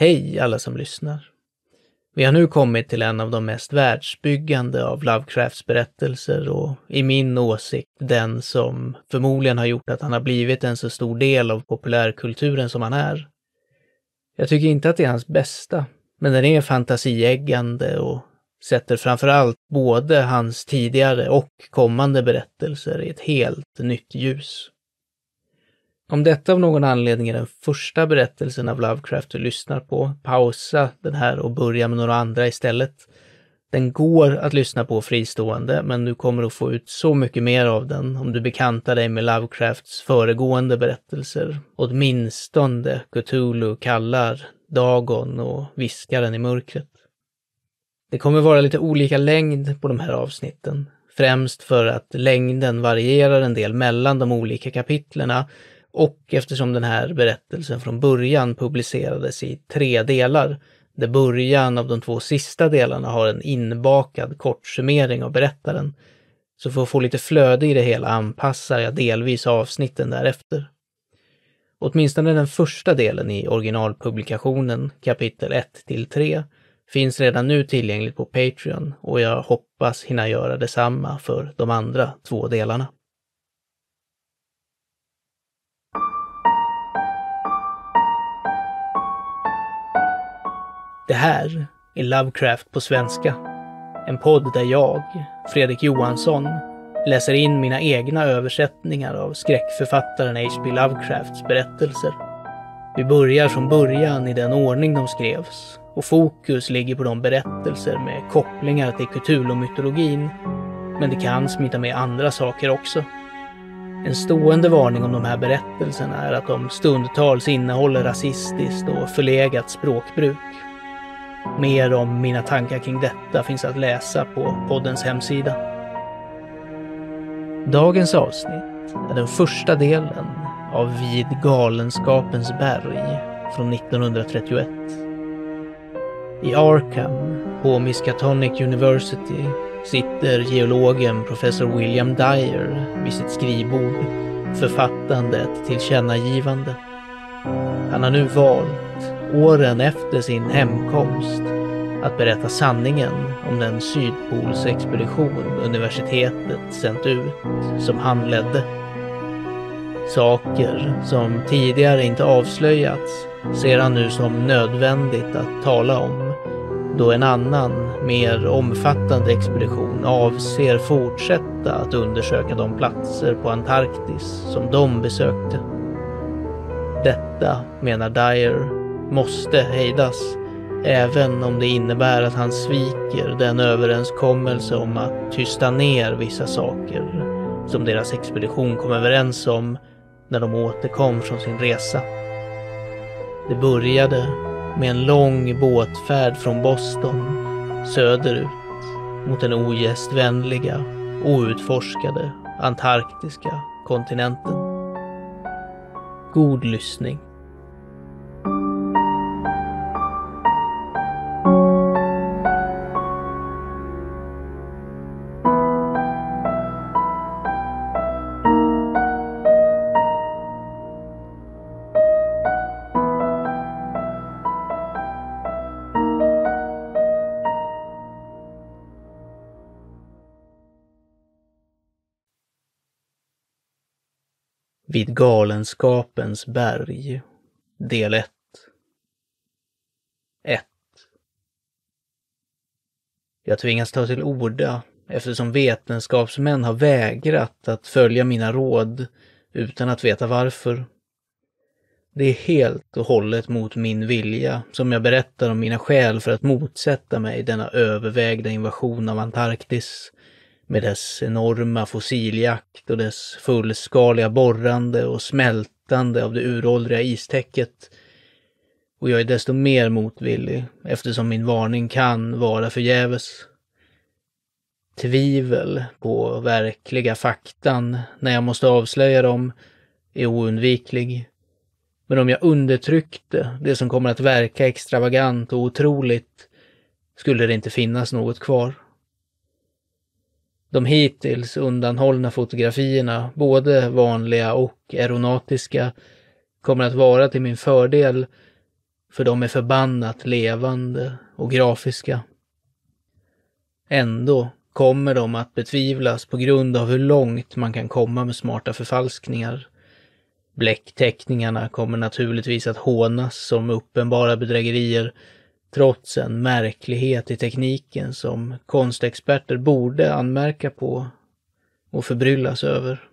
Hej alla som lyssnar! Vi har nu kommit till en av de mest världsbyggande av Lovecrafts berättelser och i min åsikt den som förmodligen har gjort att han har blivit en så stor del av populärkulturen som han är. Jag tycker inte att det är hans bästa, men den är fantasieggande och sätter framförallt både hans tidigare och kommande berättelser i ett helt nytt ljus. Om detta av någon anledning är den första berättelsen av Lovecraft du lyssnar på, pausa den här och börja med några andra istället. Den går att lyssna på fristående, men du kommer att få ut så mycket mer av den om du bekantar dig med Lovecrafts föregående berättelser. Åtminstone Cthulhu kallar, Dagon och Viskaren i mörkret. Det kommer vara lite olika längd på de här avsnitten, främst för att längden varierar en del mellan de olika kapitlerna, och eftersom den här berättelsen från början publicerades i tre delar, där början av de två sista delarna har en inbakad kort summering av berättaren, så för att få lite flöde i det hela anpassar jag delvis avsnitten därefter. Åtminstone den första delen i originalpublikationen, kapitel 1 till 3, finns redan nu tillgängligt på Patreon och jag hoppas hinna göra detsamma för de andra två delarna. Det här är Lovecraft på svenska. En podd där jag, Fredrik Johansson, läser in mina egna översättningar av skräckförfattaren H.P. Lovecrafts berättelser. Vi börjar från början i den ordning de skrevs och fokus ligger på de berättelser med kopplingar till Cthulhu-mytologin. Men det kan smita med andra saker också. En stående varning om de här berättelserna är att de stundtals innehåller rasistiskt och förlegat språkbruk Mer om mina tankar kring detta finns att läsa på poddens hemsida. Dagens avsnitt är den första delen av Vid galenskapens berg från 1931. I Arkham på Miskatonic University sitter geologen professor William Dyer vid sitt skrivbord författande ett tillkännagivande. Han har nu valt åren efter sin hemkomst att berätta sanningen om den sydpolsexpedition universitetet sänt ut som han ledde. Saker som tidigare inte avslöjats ser han nu som nödvändigt att tala om då en annan, mer omfattande expedition avser fortsätta att undersöka de platser på Antarktis som de besökte. Detta, menar Dyer, måste hejdas. Även om det innebär att han sviker den överenskommelse om att tysta ner vissa saker som deras expedition kom överens om när de återkom från sin resa. Det började med en lång båtfärd från Boston söderut mot den ogästvänliga, outforskade antarktiska kontinenten. God lyssning. Vid galenskapens berg. Del 1. 1. Jag tvingas ta till orda eftersom vetenskapsmän har vägrat att följa mina råd utan att veta varför. Det är helt och hållet mot min vilja som jag berättar om mina skäl för att motsätta mig denna övervägda invasion av Antarktis med dess enorma fossiljakt och dess fullskaliga borrande och smältande av det uråldriga istäcket. Och jag är desto mer motvillig eftersom min varning kan vara förgäves. Tvivel på verkliga faktan när jag måste avslöja dem är oundviklig. Men om jag undertryckte det som kommer att verka extravagant och otroligt skulle det inte finnas något kvar de hittills undanhållna fotografierna, både vanliga och eronautiska, kommer att vara till min fördel, för de är förbannat levande och grafiska. Ändå kommer de att betvivlas på grund av hur långt man kan komma med smarta förfalskningar. Bläckteckningarna kommer naturligtvis att hånas som uppenbara bedrägerier trots en märklighet i tekniken som konstexperter borde anmärka på och förbryllas över.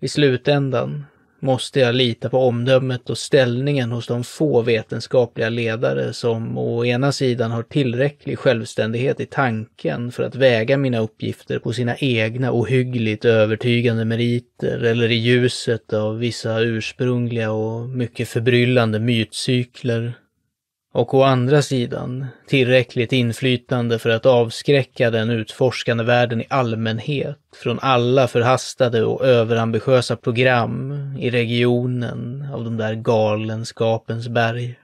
I slutändan måste jag lita på omdömet och ställningen hos de få vetenskapliga ledare som å ena sidan har tillräcklig självständighet i tanken för att väga mina uppgifter på sina egna ohyggligt övertygande meriter eller i ljuset av vissa ursprungliga och mycket förbryllande mytcykler och å andra sidan tillräckligt inflytande för att avskräcka den utforskande världen i allmänhet från alla förhastade och överambitiösa program i regionen av de där galenskapens berg.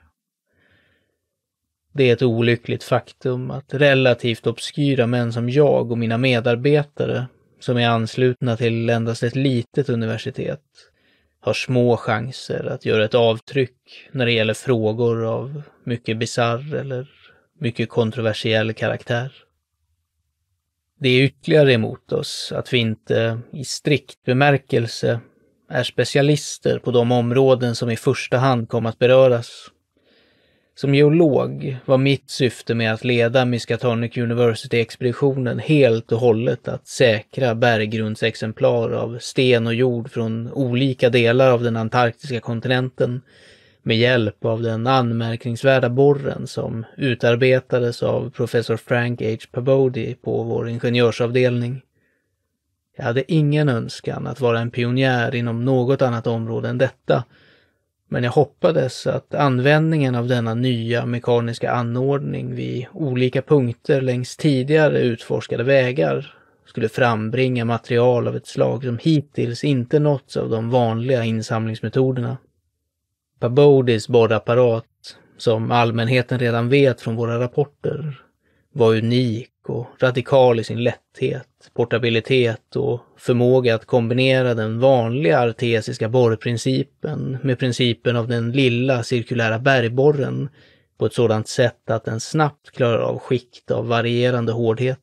Det är ett olyckligt faktum att relativt obskyra män som jag och mina medarbetare, som är anslutna till endast ett litet universitet, har små chanser att göra ett avtryck när det gäller frågor av mycket bizarr eller mycket kontroversiell karaktär. Det är ytterligare emot oss att vi inte i strikt bemärkelse är specialister på de områden som i första hand kommer att beröras som geolog var mitt syfte med att leda Miskatonic University-expeditionen helt och hållet att säkra berggrundsexemplar av sten och jord från olika delar av den antarktiska kontinenten med hjälp av den anmärkningsvärda borren som utarbetades av professor Frank H. Pabody på vår ingenjörsavdelning. Jag hade ingen önskan att vara en pionjär inom något annat område än detta men jag hoppades att användningen av denna nya mekaniska anordning vid olika punkter längs tidigare utforskade vägar skulle frambringa material av ett slag som hittills inte nåtts av de vanliga insamlingsmetoderna. Pabodis borrapparat, som allmänheten redan vet från våra rapporter, var unik och radikal i sin lätthet, portabilitet och förmåga att kombinera den vanliga artesiska borrprincipen med principen av den lilla cirkulära bergborren på ett sådant sätt att den snabbt klarar av skikt av varierande hårdhet.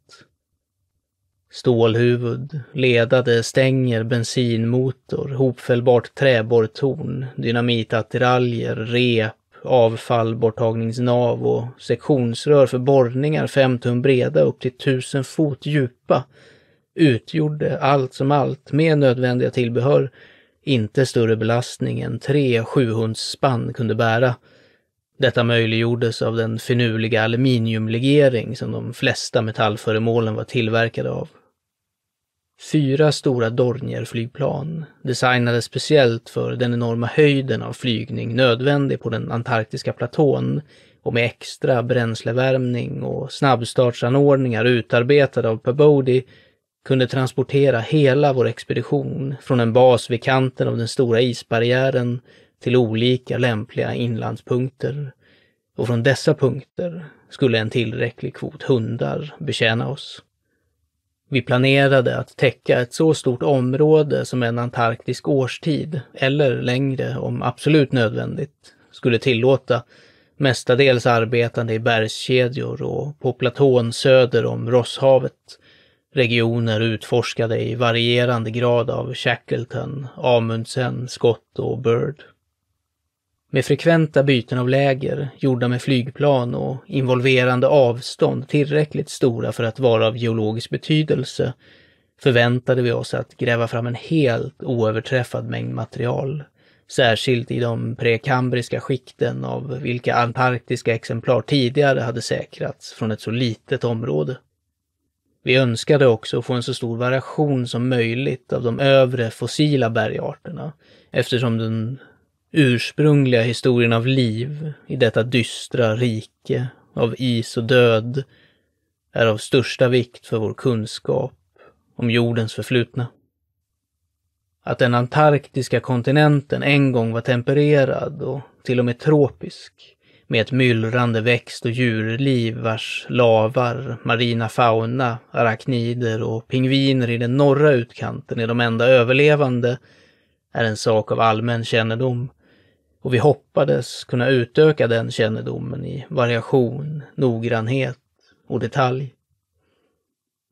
Stålhuvud, ledade stänger, bensinmotor, hopfällbart träborrtorn, dynamitattiraljer, rep, avfallborttagningsnav och sektionsrör för borrningar fem tum breda upp till tusen fot djupa utgjorde allt som allt med nödvändiga tillbehör inte större belastning än tre sjuhundsspann kunde bära. Detta möjliggjordes av den finurliga aluminiumlegering som de flesta metallföremålen var tillverkade av. Fyra stora Dornierflygplan, designade speciellt för den enorma höjden av flygning nödvändig på den antarktiska platån och med extra bränslevärmning och snabbstartsanordningar utarbetade av Pabody, kunde transportera hela vår expedition från en bas vid kanten av den stora isbarriären till olika lämpliga inlandspunkter. Och från dessa punkter skulle en tillräcklig kvot hundar betjäna oss vi planerade att täcka ett så stort område som en antarktisk årstid, eller längre om absolut nödvändigt, skulle tillåta, mestadels arbetande i bergskedjor och på platån söder om Rosshavet, regioner utforskade i varierande grad av Shackleton, Amundsen, Scott och Bird. Med frekventa byten av läger, gjorda med flygplan och involverande avstånd tillräckligt stora för att vara av geologisk betydelse, förväntade vi oss att gräva fram en helt oöverträffad mängd material. Särskilt i de prekambriska skikten av vilka antarktiska exemplar tidigare hade säkrats från ett så litet område. Vi önskade också få en så stor variation som möjligt av de övre fossila bergarterna, eftersom den ursprungliga historien av liv i detta dystra rike av is och död är av största vikt för vår kunskap om jordens förflutna. Att den antarktiska kontinenten en gång var tempererad och till och med tropisk med ett myllrande växt och djurliv vars lavar, marina fauna, arachnider och pingviner i den norra utkanten är de enda överlevande är en sak av allmän kännedom och vi hoppades kunna utöka den kännedomen i variation, noggrannhet och detalj.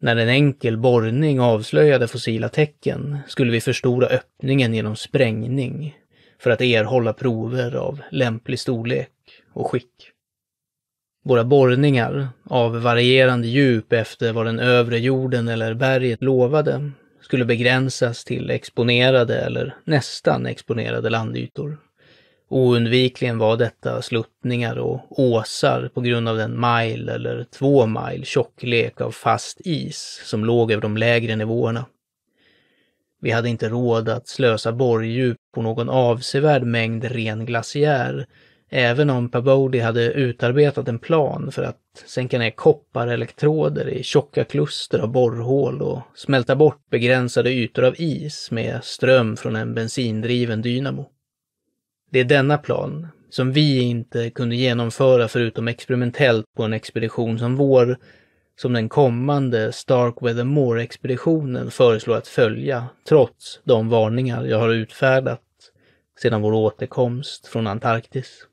När en enkel borrning avslöjade fossila tecken skulle vi förstora öppningen genom sprängning för att erhålla prover av lämplig storlek och skick. Våra borrningar, av varierande djup efter vad den övre jorden eller berget lovade, skulle begränsas till exponerade eller nästan exponerade landytor. Oundvikligen var detta sluttningar och åsar på grund av den mile eller två mile tjocklek av fast is som låg över de lägre nivåerna. Vi hade inte råd att slösa borrdjup på någon avsevärd mängd ren glaciär, även om Pabodi hade utarbetat en plan för att sänka ner kopparelektroder i tjocka kluster av borrhål och smälta bort begränsade ytor av is med ström från en bensindriven dynamo. Det är denna plan, som vi inte kunde genomföra förutom experimentellt på en expedition som vår, som den kommande Starkweather Moor-expeditionen föreslår att följa, trots de varningar jag har utfärdat sedan vår återkomst från Antarktis.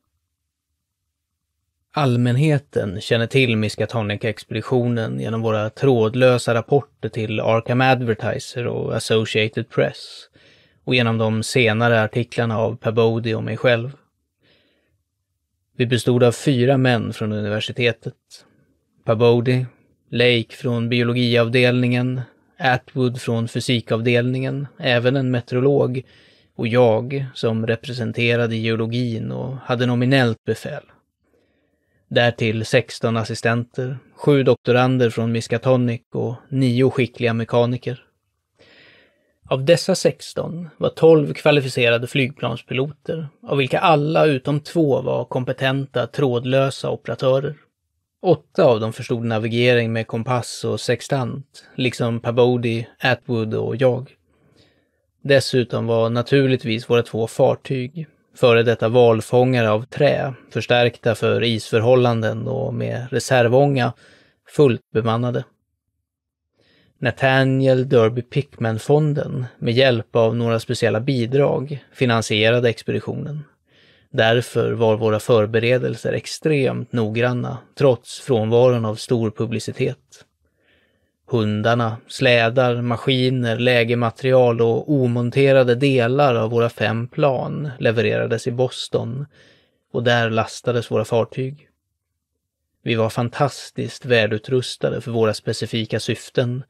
Allmänheten känner till Miskatonic-expeditionen genom våra trådlösa rapporter till Arkham Advertiser och Associated Press och genom de senare artiklarna av Peabody och mig själv. Vi bestod av fyra män från universitetet. Peabody, Lake från biologiavdelningen, Atwood från fysikavdelningen, även en meteorolog, och jag som representerade geologin och hade nominellt befäl. Därtill 16 assistenter, sju doktorander från Miskatonic och nio skickliga mekaniker. Av dessa 16 var 12 kvalificerade flygplanspiloter, av vilka alla utom två var kompetenta trådlösa operatörer. Åtta av dem förstod navigering med kompass och sextant, liksom Pabody, Atwood och jag. Dessutom var naturligtvis våra två fartyg, före detta valfångare av trä, förstärkta för isförhållanden och med reservånga, fullt bemannade. Nathaniel Derby Pickman-fonden med hjälp av några speciella bidrag finansierade expeditionen. Därför var våra förberedelser extremt noggranna, trots frånvaron av stor publicitet. Hundarna, slädar, maskiner, lägematerial och omonterade delar av våra fem plan levererades i Boston och där lastades våra fartyg. Vi var fantastiskt välutrustade för våra specifika syften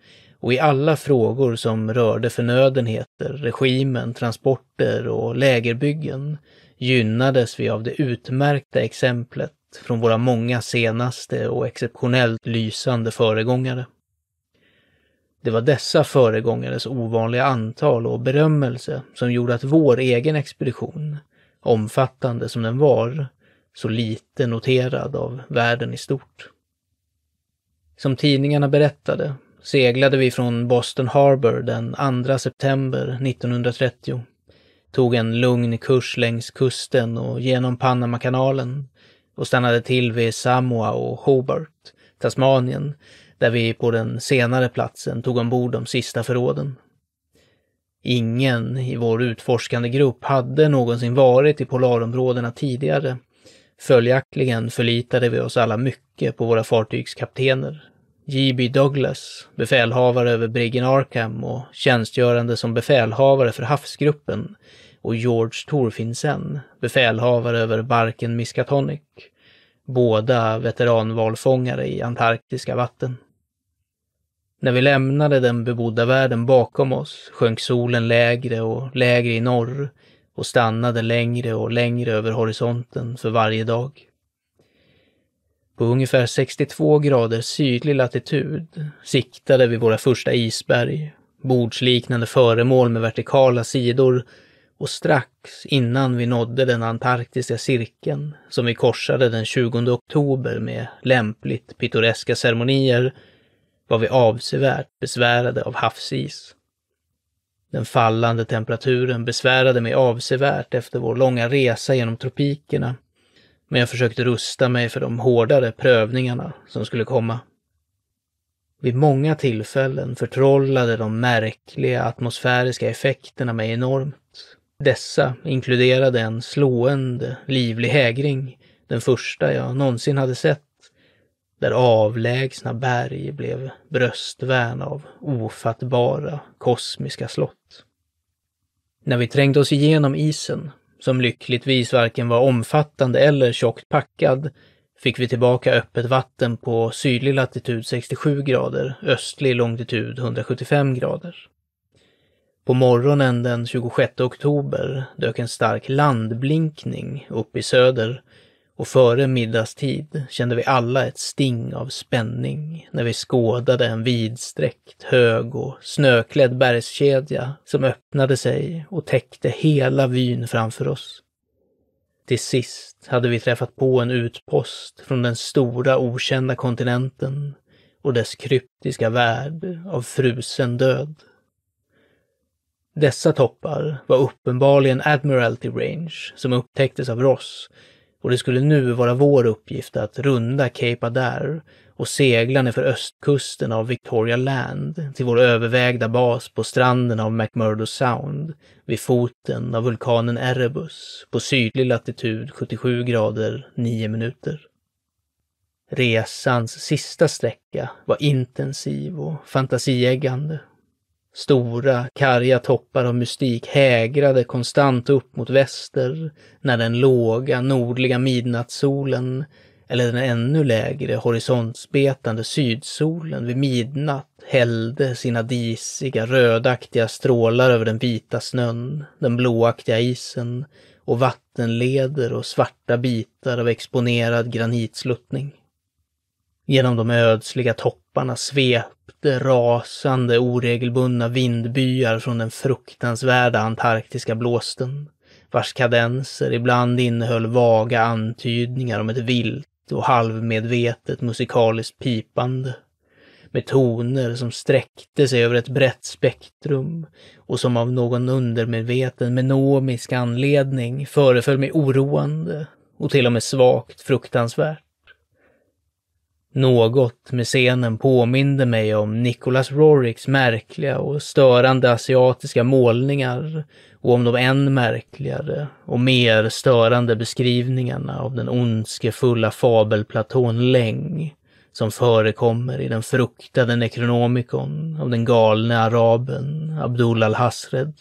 och i alla frågor som rörde förnödenheter, regimen, transporter och lägerbyggen gynnades vi av det utmärkta exemplet från våra många senaste och exceptionellt lysande föregångare. Det var dessa föregångares ovanliga antal och berömmelse som gjorde att vår egen expedition, omfattande som den var, så lite noterad av världen i stort. Som tidningarna berättade seglade vi från Boston Harbor den 2 september 1930, tog en lugn kurs längs kusten och genom Panamakanalen och stannade till vid Samoa och Hobart, Tasmanien, där vi på den senare platsen tog ombord de sista förråden. Ingen i vår utforskande grupp hade någonsin varit i polarområdena tidigare. Följaktligen förlitade vi oss alla mycket på våra fartygskaptener J.B. Douglas, befälhavare över briggen Arkham och tjänstgörande som befälhavare för havsgruppen och George Torfinsen, befälhavare över barken Miskatonic, båda veteranvalfångare i antarktiska vatten. När vi lämnade den bebodda världen bakom oss sjönk solen lägre och lägre i norr och stannade längre och längre över horisonten för varje dag. På ungefär 62 grader sydlig latitud siktade vi våra första isberg, bordsliknande föremål med vertikala sidor och strax innan vi nådde den antarktiska cirkeln, som vi korsade den 20 oktober med lämpligt pittoreska ceremonier, var vi avsevärt besvärade av havsis. Den fallande temperaturen besvärade mig avsevärt efter vår långa resa genom tropikerna men jag försökte rusta mig för de hårdare prövningarna som skulle komma. Vid många tillfällen förtrollade de märkliga atmosfäriska effekterna mig enormt. Dessa inkluderade en slående, livlig hägring, den första jag någonsin hade sett, där avlägsna berg blev bröstvärn av ofattbara kosmiska slott. När vi trängde oss igenom isen som lyckligtvis varken var omfattande eller tjockt packad, fick vi tillbaka öppet vatten på sydlig latitud 67 grader, östlig longitud 175 grader. På morgonen den 26 oktober dök en stark landblinkning upp i söder och före middagstid kände vi alla ett sting av spänning när vi skådade en vidsträckt, hög och snöklädd bergskedja som öppnade sig och täckte hela vyn framför oss. Till sist hade vi träffat på en utpost från den stora okända kontinenten och dess kryptiska värld av frusen död. Dessa toppar var uppenbarligen Admiralty Range som upptäcktes av Ross och det skulle nu vara vår uppgift att runda Cape Adare och segla ner för östkusten av Victoria Land till vår övervägda bas på stranden av McMurdo Sound vid foten av vulkanen Erebus på sydlig latitud 77 grader 9 minuter. Resans sista sträcka var intensiv och fantasieggande Stora, karga toppar av mystik hägrade konstant upp mot väster när den låga, nordliga midnattssolen, eller den ännu lägre, horisontsbetande sydsolen vid midnatt hällde sina disiga, rödaktiga strålar över den vita snön, den blåaktiga isen och vattenleder och svarta bitar av exponerad granitsluttning. Genom de ödsliga topparna svepte rasande oregelbundna vindbyar från den fruktansvärda antarktiska blåsten, vars kadenser ibland innehöll vaga antydningar om ett vilt och halvmedvetet musikaliskt pipande, med toner som sträckte sig över ett brett spektrum och som av någon undermedveten menomisk anledning föreföll mig oroande och till och med svagt fruktansvärt. Något med scenen påminde mig om Nicholas Roricks märkliga och störande asiatiska målningar och om de än märkligare och mer störande beskrivningarna av den ondskefulla fabelplatån Leng som förekommer i den fruktade Necronomicon av den galne araben Abdul al-Hasred.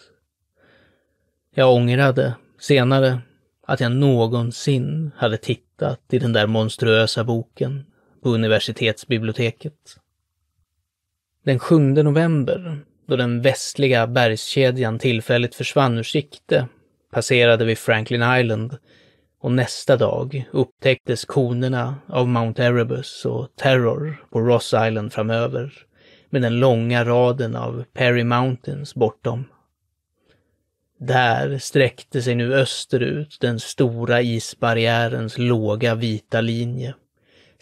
Jag ångrade senare att jag någonsin hade tittat i den där monstruösa boken på universitetsbiblioteket. Den 7 november, då den västliga bergskedjan tillfälligt försvann ur sikte, passerade vi Franklin Island och nästa dag upptäcktes konerna av Mount Erebus och Terror på Ross Island framöver, med den långa raden av Perry Mountains bortom. Där sträckte sig nu österut den stora isbarriärens låga vita linje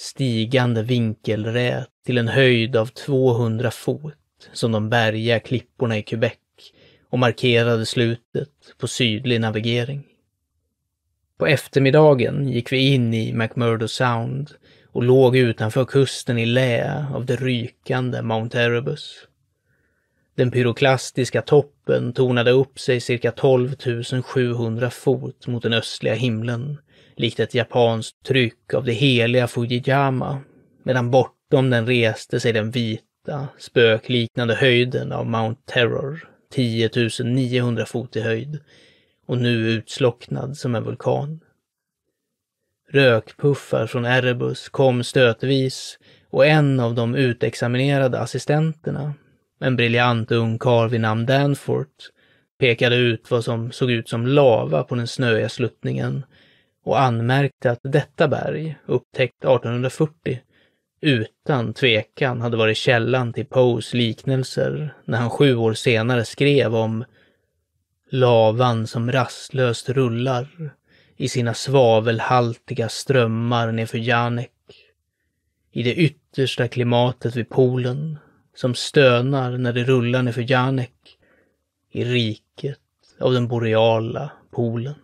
stigande vinkelrät till en höjd av 200 fot som de bergiga klipporna i Quebec och markerade slutet på sydlig navigering. På eftermiddagen gick vi in i McMurdo Sound och låg utanför kusten i lä av det rykande Mount Erebus. Den pyroklastiska toppen tornade upp sig cirka 12 700 fot mot den östliga himlen likt ett japanskt tryck av det heliga Fujiyama, medan bortom den reste sig den vita, spökliknande höjden av Mount Terror, 10 900 fot i höjd, och nu utslocknad som en vulkan. Rökpuffar från Erebus kom stötvis och en av de utexaminerade assistenterna, en briljant ung karl vid namn Danforth, pekade ut vad som såg ut som lava på den snöiga sluttningen och anmärkte att detta berg, upptäckt 1840, utan tvekan hade varit källan till Poes liknelser när han sju år senare skrev om lavan som rastlöst rullar i sina svavelhaltiga strömmar nedför Janek, i det yttersta klimatet vid polen, som stönar när det rullar nedför Janek, i riket av den boreala polen.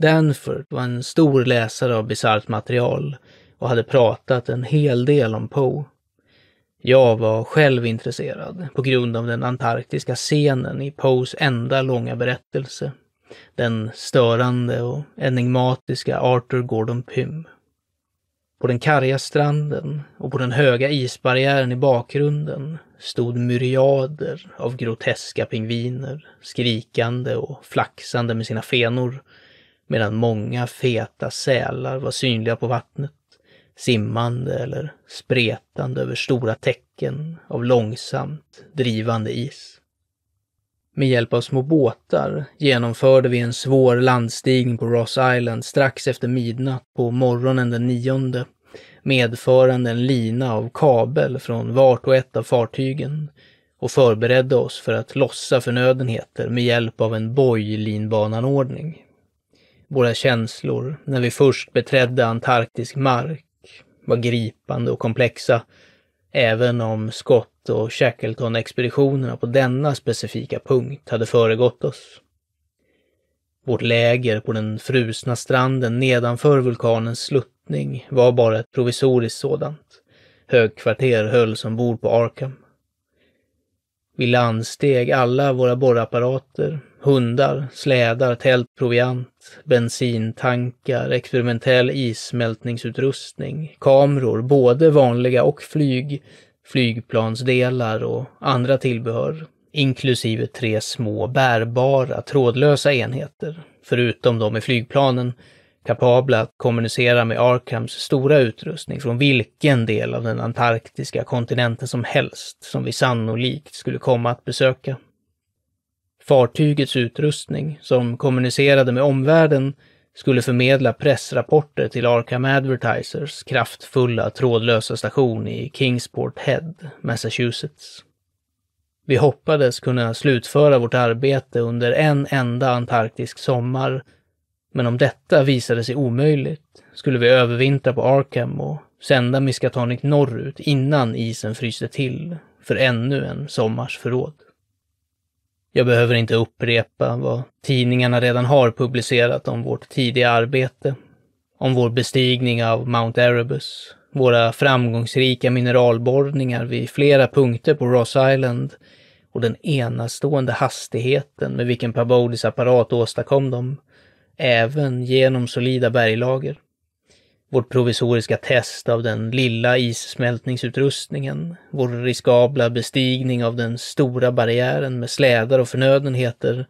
Danford var en stor läsare av bisarrt material och hade pratat en hel del om Poe. Jag var själv intresserad på grund av den antarktiska scenen i Poes enda långa berättelse. Den störande och enigmatiska Arthur Gordon Pym. På den karga stranden och på den höga isbarriären i bakgrunden stod myriader av groteska pingviner, skrikande och flaxande med sina fenor medan många feta sälar var synliga på vattnet, simmande eller spretande över stora täcken av långsamt drivande is. Med hjälp av små båtar genomförde vi en svår landstigning på Ross Island strax efter midnatt på morgonen den nionde, medförande en lina av kabel från vart och ett av fartygen och förberedde oss för att lossa förnödenheter med hjälp av en boj linbananordning. Våra känslor när vi först beträdde antarktisk mark var gripande och komplexa, även om Scott och Shackleton-expeditionerna på denna specifika punkt hade föregått oss. Vårt läger på den frusna stranden nedanför vulkanens sluttning var bara ett provisoriskt sådant. Högkvarter hölls ombord på Arkham. Vi landsteg alla våra borrapparater Hundar, slädar, tält, proviant, bensintankar, experimentell issmältningsutrustning, kameror, både vanliga och flyg, flygplansdelar och andra tillbehör, inklusive tre små bärbara trådlösa enheter, förutom de i flygplanen, kapabla att kommunicera med Arkhams stora utrustning från vilken del av den antarktiska kontinenten som helst som vi sannolikt skulle komma att besöka. Fartygets utrustning, som kommunicerade med omvärlden, skulle förmedla pressrapporter till Arkham Advertisers kraftfulla trådlösa station i Kingsport Head, Massachusetts. Vi hoppades kunna slutföra vårt arbete under en enda antarktisk sommar, men om detta visade sig omöjligt skulle vi övervintra på Arkham och sända Miskatonic norrut innan isen fryste till för ännu en sommars förråd. Jag behöver inte upprepa vad tidningarna redan har publicerat om vårt tidiga arbete, om vår bestigning av Mount Erebus, våra framgångsrika mineralborrningar vid flera punkter på Ross Island och den enastående hastigheten med vilken Pabodis apparat åstadkom dem, även genom solida berglager. Vårt provisoriska test av den lilla issmältningsutrustningen, vår riskabla bestigning av den stora barriären med slädar och förnödenheter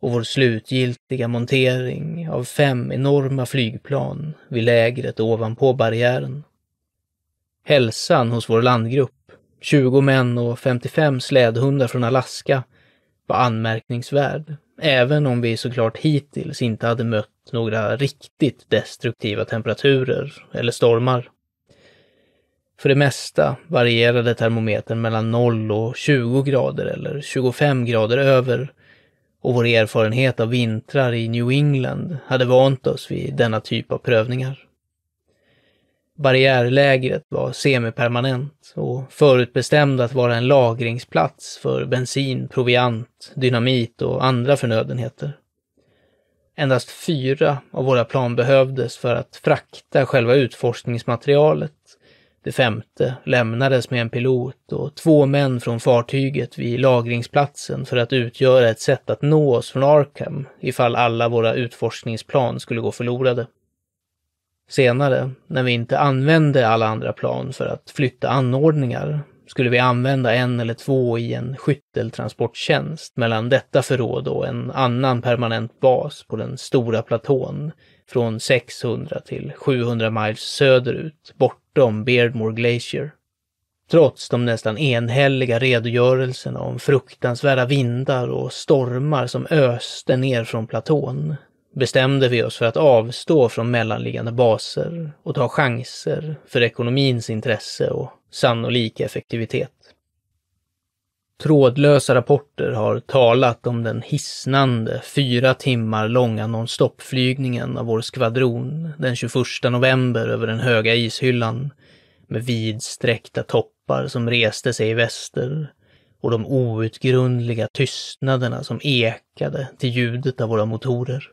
och vår slutgiltiga montering av fem enorma flygplan vid lägret ovanpå barriären. Hälsan hos vår landgrupp, 20 män och 55 slädhundar från Alaska, var anmärkningsvärd. Även om vi såklart hittills inte hade mött några riktigt destruktiva temperaturer eller stormar. För det mesta varierade termometern mellan 0 och 20 grader eller 25 grader över och vår erfarenhet av vintrar i New England hade vant oss vid denna typ av prövningar barriärlägret var semipermanent och förutbestämd att vara en lagringsplats för bensin, proviant, dynamit och andra förnödenheter. Endast fyra av våra plan behövdes för att frakta själva utforskningsmaterialet. Det femte lämnades med en pilot och två män från fartyget vid lagringsplatsen för att utgöra ett sätt att nå oss från Arkham ifall alla våra utforskningsplan skulle gå förlorade senare, när vi inte använde alla andra plan för att flytta anordningar, skulle vi använda en eller två i en skytteltransporttjänst mellan detta förråd och en annan permanent bas på den stora platån från 600 till 700 miles söderut, bortom Beardmore Glacier. Trots de nästan enhälliga redogörelserna om fruktansvärda vindar och stormar som öste ner från platån bestämde vi oss för att avstå från mellanliggande baser och ta chanser för ekonomins intresse och sannolik effektivitet. Trådlösa rapporter har talat om den hisnande fyra timmar långa non flygningen av vår skvadron den 21 november över den höga ishyllan med vidsträckta toppar som reste sig i väster och de outgrundliga tystnaderna som ekade till ljudet av våra motorer.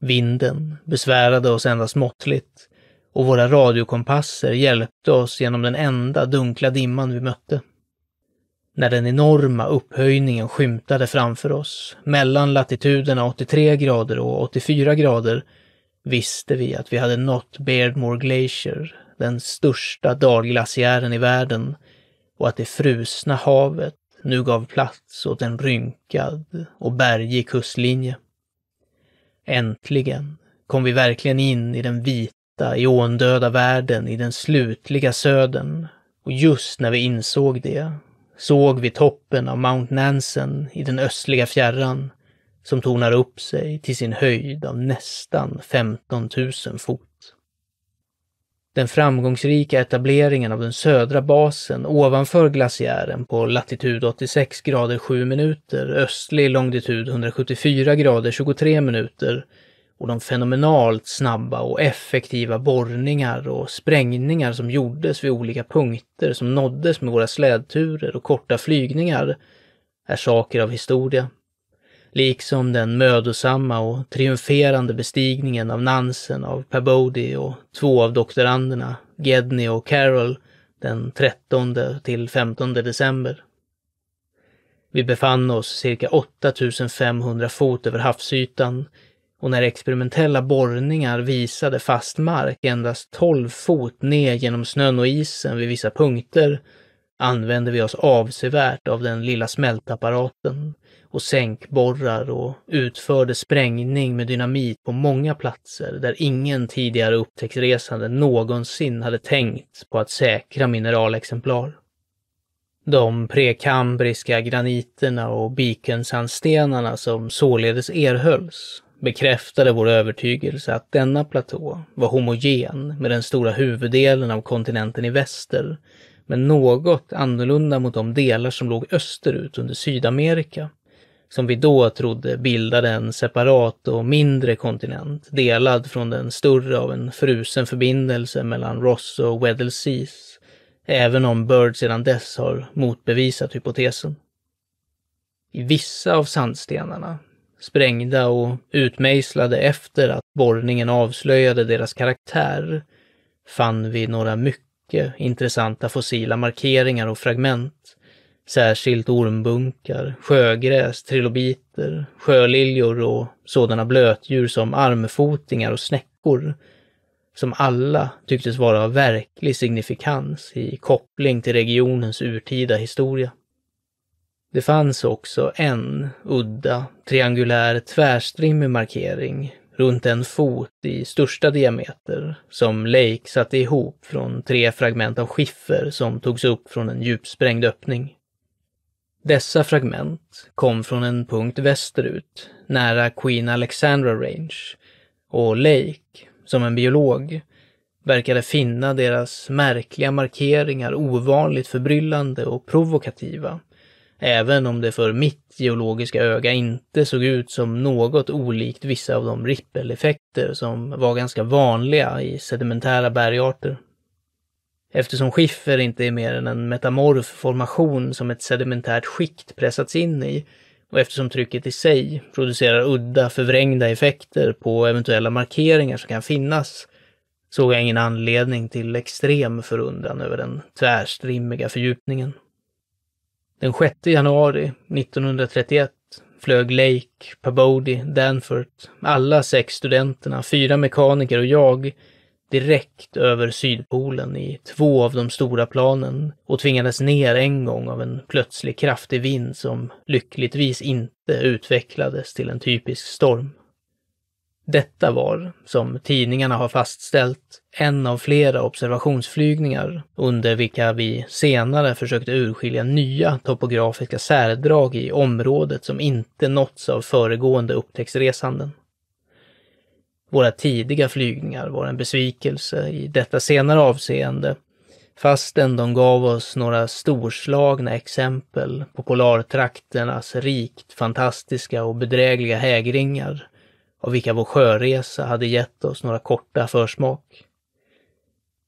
Vinden besvärade oss endast måttligt och våra radiokompasser hjälpte oss genom den enda dunkla dimman vi mötte. När den enorma upphöjningen skymtade framför oss, mellan latituderna 83 grader och 84 grader, visste vi att vi hade nått Beardmore Glacier, den största dalglaciären i världen, och att det frusna havet nu gav plats åt en rynkad och bergig kustlinje. Äntligen kom vi verkligen in i den vita, iondöda världen i den slutliga södern. Och just när vi insåg det såg vi toppen av Mount Nansen i den östliga fjärran som tornar upp sig till sin höjd av nästan 15 000 fot den framgångsrika etableringen av den södra basen ovanför glaciären på latitud 86 grader 7 minuter, östlig longitud 174 grader 23 minuter och de fenomenalt snabba och effektiva borrningar och sprängningar som gjordes vid olika punkter som nåddes med våra slädturer och korta flygningar är saker av historia liksom den mödosamma och triumferande bestigningen av Nansen av Pabody och två av doktoranderna, Gedney och Carroll, den 13 till 15 december. Vi befann oss cirka 8500 fot över havsytan och när experimentella borrningar visade fast mark endast 12 fot ner genom snön och isen vid vissa punkter använder vi oss avsevärt av den lilla smältapparaten och sänkborrar och utförde sprängning med dynamit på många platser där ingen tidigare upptäcktsresande någonsin hade tänkt på att säkra mineralexemplar. De prekambriska graniterna och bikensandstenarna som således erhölls bekräftade vår övertygelse att denna platå var homogen med den stora huvuddelen av kontinenten i väster men något annorlunda mot de delar som låg österut under Sydamerika, som vi då trodde bildade en separat och mindre kontinent, delad från den större av en frusen förbindelse mellan Ross och Weddell Seas, även om Bird sedan dess har motbevisat hypotesen. I vissa av sandstenarna, sprängda och utmejslade efter att borrningen avslöjade deras karaktär, fann vi några mycket mycket intressanta fossila markeringar och fragment. Särskilt ormbunkar, sjögräs, trilobiter, sjöliljor och sådana blötdjur som armfotingar och snäckor, som alla tycktes vara av verklig signifikans i koppling till regionens urtida historia. Det fanns också en udda, triangulär, tvärstrimmig markering runt en fot i största diameter, som Lake satte ihop från tre fragment av skiffer som togs upp från en djupsprängd öppning. Dessa fragment kom från en punkt västerut, nära Queen Alexandra Range, och Lake, som en biolog, verkade finna deras märkliga markeringar ovanligt förbryllande och provokativa. Även om det för mitt geologiska öga inte såg ut som något olikt vissa av de rippeleffekter som var ganska vanliga i sedimentära bergarter. Eftersom skiffer inte är mer än en metamorf formation som ett sedimentärt skikt pressats in i och eftersom trycket i sig producerar udda förvrängda effekter på eventuella markeringar som kan finnas såg jag ingen anledning till extrem förundran över den tvärstrimmiga fördjupningen. Den 6 januari 1931 flög Lake, Pabody, Danforth, alla sex studenterna, fyra mekaniker och jag direkt över Sydpolen i två av de stora planen och tvingades ner en gång av en plötslig kraftig vind som lyckligtvis inte utvecklades till en typisk storm. Detta var, som tidningarna har fastställt, en av flera observationsflygningar under vilka vi senare försökte urskilja nya topografiska särdrag i området som inte nåtts av föregående upptäcktsresanden. Våra tidiga flygningar var en besvikelse i detta senare avseende, fastän de gav oss några storslagna exempel på polartrakternas rikt fantastiska och bedrägliga hägringar av vilka vår sjöresa hade gett oss några korta försmak.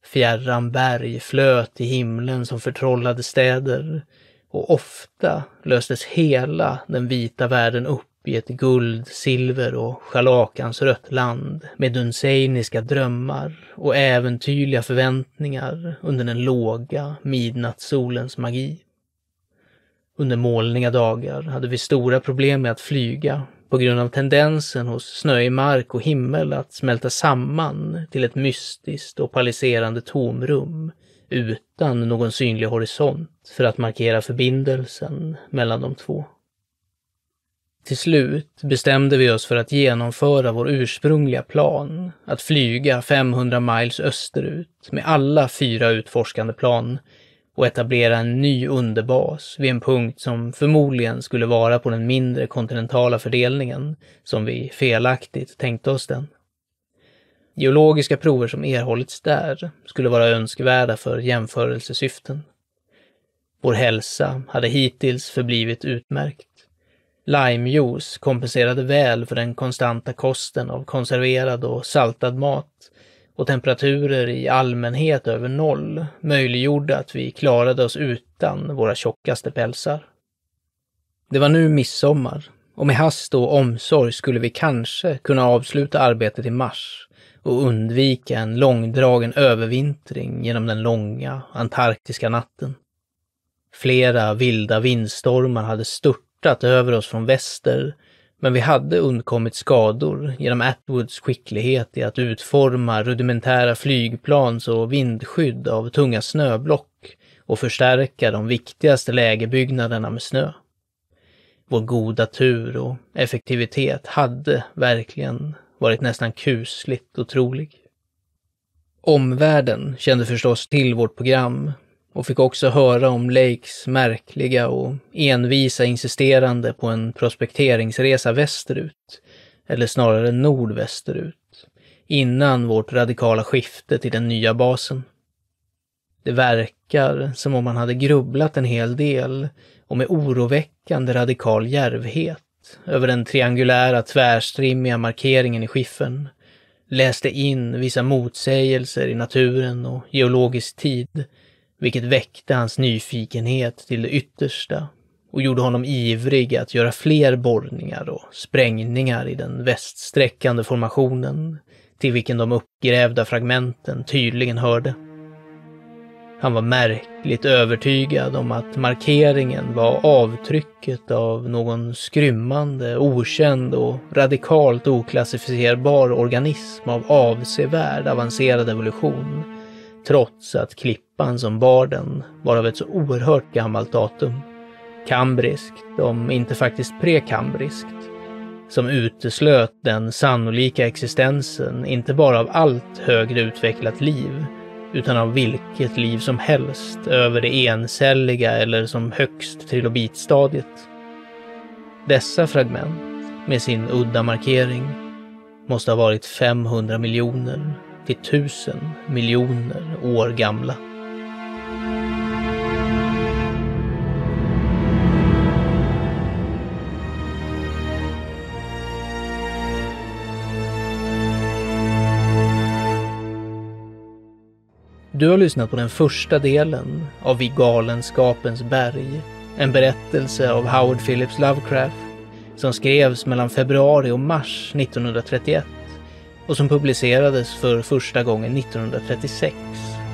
Fjärran berg flöt i himlen som förtrollade städer och ofta löstes hela den vita världen upp i ett guld, silver och schalakans rött land med dunseiniska drömmar och äventyrliga förväntningar under den låga midnattssolens magi. Under molniga dagar hade vi stora problem med att flyga på grund av tendensen hos snöig mark och himmel att smälta samman till ett mystiskt och paliserande tomrum utan någon synlig horisont för att markera förbindelsen mellan de två. Till slut bestämde vi oss för att genomföra vår ursprungliga plan, att flyga 500 miles österut med alla fyra utforskande plan och etablera en ny underbas vid en punkt som förmodligen skulle vara på den mindre kontinentala fördelningen, som vi felaktigt tänkte oss den. Geologiska prover som erhållits där skulle vara önskvärda för jämförelsesyften. Vår hälsa hade hittills förblivit utmärkt. Limejuice kompenserade väl för den konstanta kosten av konserverad och saltad mat och temperaturer i allmänhet över noll möjliggjorde att vi klarade oss utan våra tjockaste pälsar. Det var nu midsommar och med hast och omsorg skulle vi kanske kunna avsluta arbetet i mars och undvika en långdragen övervintring genom den långa antarktiska natten. Flera vilda vindstormar hade störtat över oss från väster men vi hade undkommit skador genom Atwoods skicklighet i att utforma rudimentära flygplans och vindskydd av tunga snöblock och förstärka de viktigaste lägerbyggnaderna med snö. Vår goda tur och effektivitet hade verkligen varit nästan kusligt otrolig. Omvärlden kände förstås till vårt program och fick också höra om Lakes märkliga och envisa insisterande på en prospekteringsresa västerut, eller snarare nordvästerut, innan vårt radikala skifte till den nya basen. Det verkar som om man hade grubblat en hel del och med oroväckande radikal järvhet över den triangulära tvärstrimmiga markeringen i skiffern, läste in vissa motsägelser i naturen och geologisk tid vilket väckte hans nyfikenhet till det yttersta och gjorde honom ivrig att göra fler borrningar och sprängningar i den väststräckande formationen, till vilken de uppgrävda fragmenten tydligen hörde. Han var märkligt övertygad om att markeringen var avtrycket av någon skrymmande, okänd och radikalt oklassificerbar organism av avsevärd avancerad evolution trots att klippan som bar den var av ett så oerhört gammalt datum. Kambriskt, om inte faktiskt prekambriskt, som uteslöt den sannolika existensen inte bara av allt högre utvecklat liv, utan av vilket liv som helst över det encelliga eller som högst trilobitstadiet. Dessa fragment, med sin udda markering, måste ha varit 500 miljoner är tusen miljoner år gamla. Du har lyssnat på den första delen av I Galenskapens berg, en berättelse av Howard Phillips Lovecraft som skrevs mellan februari och mars 1931 och som publicerades för första gången 1936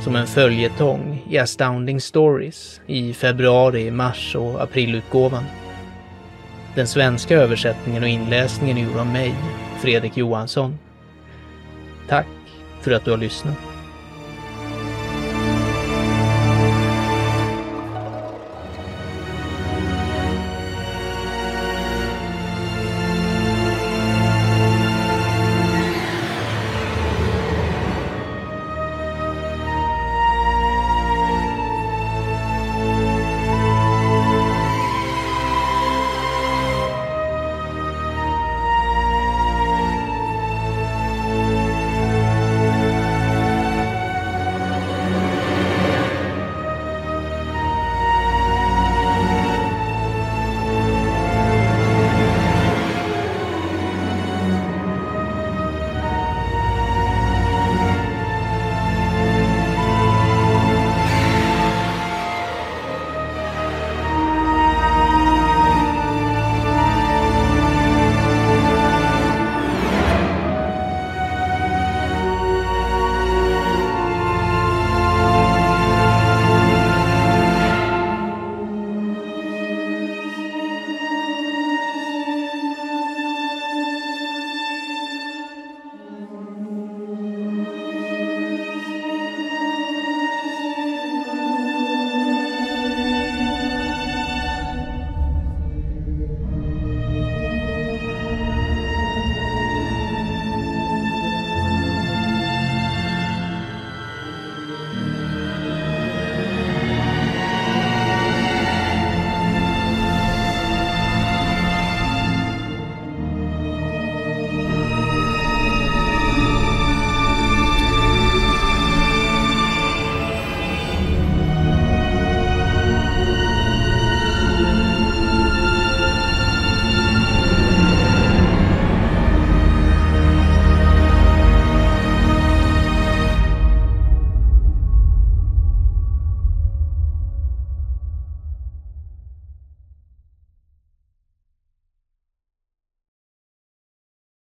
som en följetong i Astounding Stories i februari, mars och aprilutgåvan. Den svenska översättningen och inläsningen är gjord av mig, Fredrik Johansson. Tack för att du har lyssnat.